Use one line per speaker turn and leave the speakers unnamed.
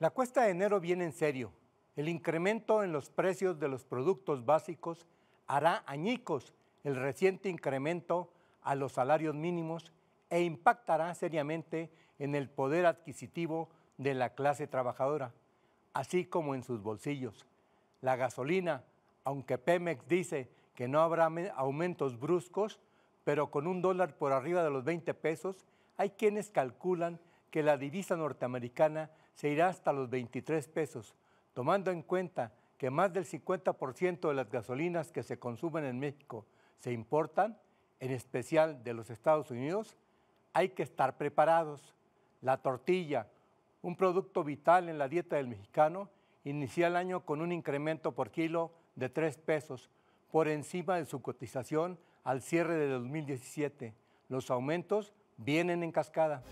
La cuesta de enero viene en serio. El incremento en los precios de los productos básicos hará añicos el reciente incremento a los salarios mínimos e impactará seriamente en el poder adquisitivo de la clase trabajadora, así como en sus bolsillos. La gasolina, aunque Pemex dice que no habrá aumentos bruscos, pero con un dólar por arriba de los 20 pesos, hay quienes calculan que la divisa norteamericana se irá hasta los 23 pesos, tomando en cuenta que más del 50% de las gasolinas que se consumen en México se importan, en especial de los Estados Unidos, hay que estar preparados. La tortilla, un producto vital en la dieta del mexicano, inicia el año con un incremento por kilo de 3 pesos, por encima de su cotización al cierre de 2017. Los aumentos vienen en cascada.